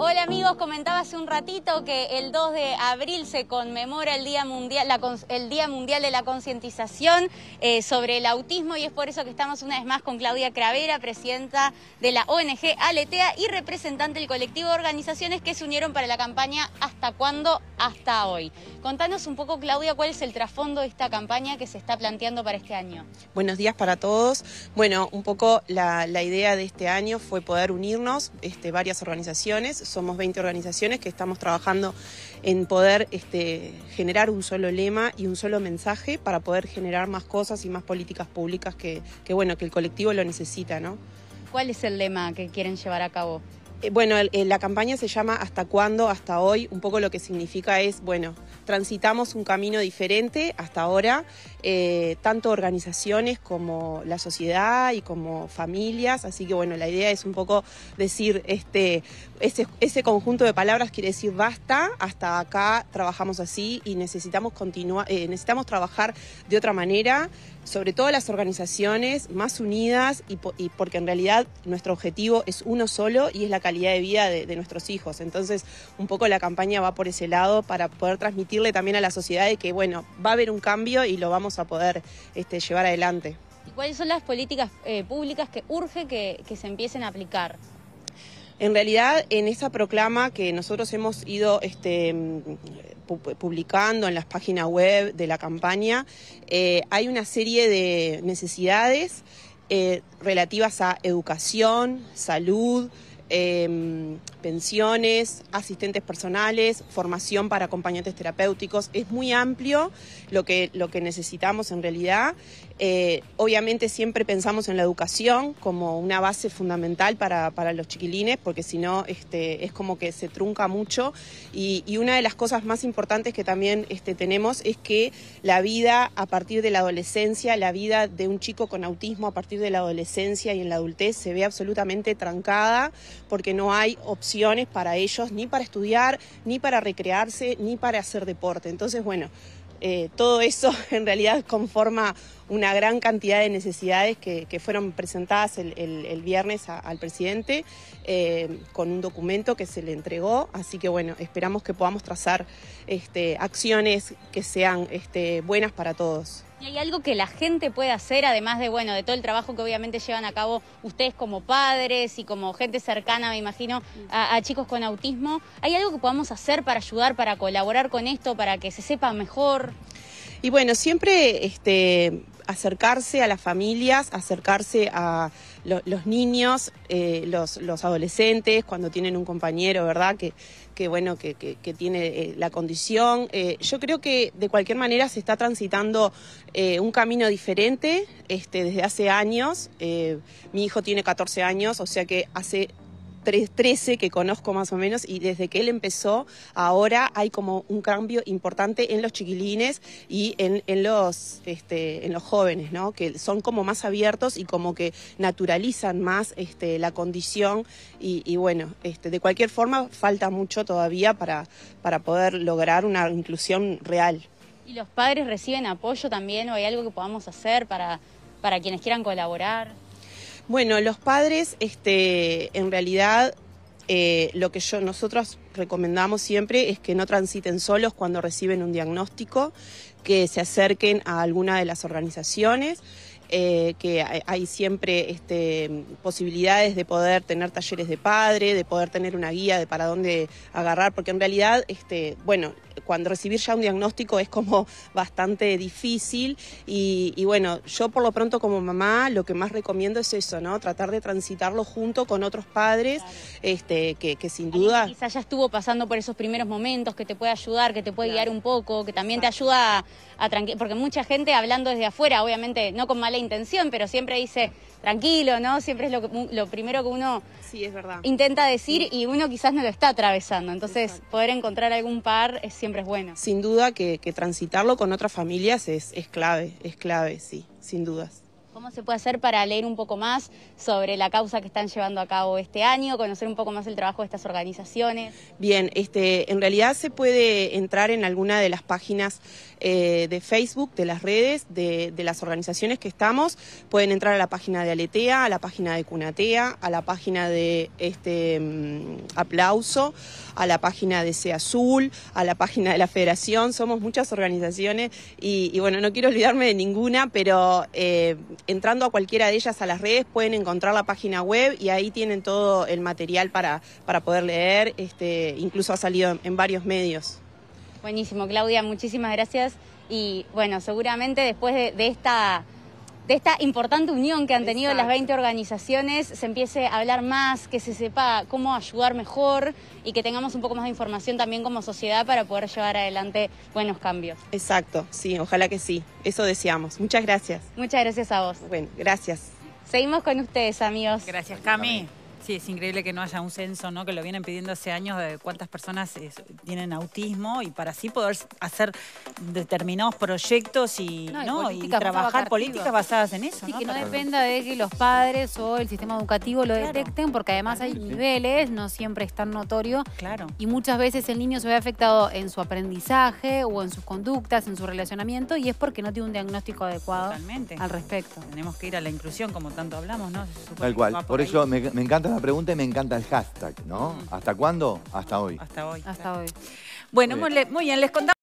Hola amigos, comentaba hace un ratito que el 2 de abril se conmemora el Día Mundial, el Día Mundial de la Concientización eh, sobre el Autismo y es por eso que estamos una vez más con Claudia Cravera, presidenta de la ONG Aletea y representante del colectivo de organizaciones que se unieron para la campaña Hasta cuándo, hasta hoy. Contanos un poco Claudia, cuál es el trasfondo de esta campaña que se está planteando para este año. Buenos días para todos. Bueno, un poco la, idea de este año fue poder unirnos este, varias organizaciones somos 20 organizaciones que estamos trabajando en poder este, generar un solo lema y un solo mensaje para poder generar más cosas y más políticas públicas que, bueno, que el colectivo lo necesita, ¿no? ¿Cuál es el lema que quieren llevar a cabo? Eh, bueno, eh, la campaña se llama Hasta cuándo, hasta hoy. Un poco lo que significa es, bueno, transitamos un camino diferente hasta ahora, eh, tanto organizaciones como la sociedad y como familias. Así que bueno, la idea es un poco decir, este, ese, conjunto de palabras quiere decir basta, hasta acá trabajamos así y necesitamos continuar, necesitamos trabajar de otra manera sobre todo las organizaciones más unidas y, y porque en realidad nuestro objetivo es uno solo y es la calidad de vida de, nuestros hijos. Entonces, un poco la campaña va por ese lado para poder transmitirle también a la sociedad de que, bueno, va a haber un cambio y lo vamos a poder este, llevar adelante. ¿Y cuáles son las políticas eh, públicas que urge que, se empiecen a aplicar? En realidad, en esa proclama que nosotros hemos ido este, mm, publicando en las páginas web de la campaña, eh, hay una serie de necesidades eh, relativas a educación, salud, Em, pensiones, asistentes personales, formación para acompañantes terapéuticos. Es muy amplio lo que, lo que necesitamos en realidad. Eh, obviamente siempre pensamos en la educación como una base fundamental para, para los chiquilines, porque si no este, es como que se trunca mucho. Y, una de las cosas más importantes que también este, tenemos es que la vida a partir de la adolescencia, la vida de un chico con autismo a partir de la adolescencia y en la adultez se ve absolutamente trancada porque no hay opciones para ellos ni para estudiar, ni para recrearse, ni para hacer deporte. Entonces, bueno, eh, todo eso en realidad conforma una gran cantidad de necesidades que, que fueron presentadas el, viernes al presidente eh, con un documento que se le entregó. Así que bueno, esperamos que podamos trazar este, acciones que sean este, buenas para todos hay algo que la gente puede hacer, además de, bueno, de todo el trabajo que obviamente llevan a cabo ustedes como padres y como gente cercana, me imagino, a, a chicos con autismo? ¿Hay algo que podamos hacer para ayudar, para colaborar con esto, para que se sepa mejor? Y bueno, siempre este, acercarse a las familias, acercarse a los niños, eh, los, adolescentes, cuando tienen un compañero, ¿verdad? Que, bueno, que, tiene eh, la condición. Eh, yo creo que de cualquier manera se está transitando un camino diferente este, desde hace años. mi hijo tiene 14 años, o sea que hace 13 que conozco más o menos y desde que él empezó, ahora hay como un cambio importante en los chiquilines y en, los, este, en los jóvenes, ¿no? que son como más abiertos y como que naturalizan más este, la condición y, bueno, este, de cualquier forma falta mucho todavía para, para poder lograr una inclusión real. ¿Y los padres reciben apoyo también o hay algo que podamos hacer para, para quienes quieran colaborar? Bueno, los padres, este, en realidad, eh, lo que yo, nosotros recomendamos siempre es que no transiten solos cuando reciben un diagnóstico, que se acerquen a alguna de las organizaciones. Eh, que hay siempre este, posibilidades de poder tener talleres de padre, de poder tener una guía de para dónde agarrar, porque en realidad, este, bueno, cuando recibir ya un diagnóstico es como bastante difícil y, bueno, yo por lo pronto como mamá lo que más recomiendo es eso, ¿no? Tratar de transitarlo junto con otros padres, este, que, sin duda... Quizás ya estuvo pasando por esos primeros momentos, que te puede ayudar, que te puede guiar un poco, que también te ayuda a, tranquilizar, porque mucha gente hablando desde afuera, obviamente no con mala intención, pero siempre dice, tranquilo, ¿no? Siempre es lo, lo primero que uno sí, es verdad. intenta decir y uno quizás no lo está atravesando, entonces poder encontrar algún par es siempre sin duda que, que transitarlo con otras familias es, es clave, es clave, sí, sin dudas. ¿Cómo se puede hacer para leer un poco más sobre la causa que están llevando a cabo este año, conocer un poco más el trabajo de estas organizaciones? Bien, este, en realidad se puede entrar en alguna de las páginas eh, de Facebook, de las redes, de, las organizaciones que estamos. Pueden entrar a la página de Aletea, a la página de Cunatea, a la página de este, mm, Aplauso, a la página de Sea Azul, a la página de la Federación. Somos muchas organizaciones y, bueno, no quiero olvidarme de ninguna, pero... Eh, entrando a cualquiera de ellas a las redes pueden encontrar la página web y ahí tienen todo el material para, para poder leer, este, incluso ha salido en, varios medios. Buenísimo, Claudia, muchísimas gracias y bueno, seguramente después de esta de esta importante unión que han tenido las 20 organizaciones, se empiece a hablar más, que se sepa cómo ayudar mejor y que tengamos un poco más de información también como sociedad para poder llevar adelante buenos cambios. Exacto, sí, ojalá que sí, eso deseamos. Muchas gracias. Muchas gracias a vos. Bueno, gracias. Seguimos con ustedes, amigos. Gracias, Cami. Sí, es increíble que no haya un censo, ¿no? Que lo vienen pidiendo hace años de cuántas personas eh, tienen autismo y para así poder hacer determinados proyectos y, trabajar políticas basadas en eso. Y que no dependa de que los padres o el sistema educativo lo detecten, porque además hay niveles, no siempre es tan notorio. Claro. Y muchas veces el niño se ve afectado en su aprendizaje o en sus conductas, en su relacionamiento, y es porque no tiene un diagnóstico adecuado al respecto. Tenemos que ir a la inclusión, como tanto hablamos, ¿no? Tal cual. Por, eso me encanta la pregunta y me encanta el hashtag, ¿no? ¿Hasta cuándo? Hasta hoy. Hasta hoy. Hasta hoy. Bueno, muy muy bien les contamos.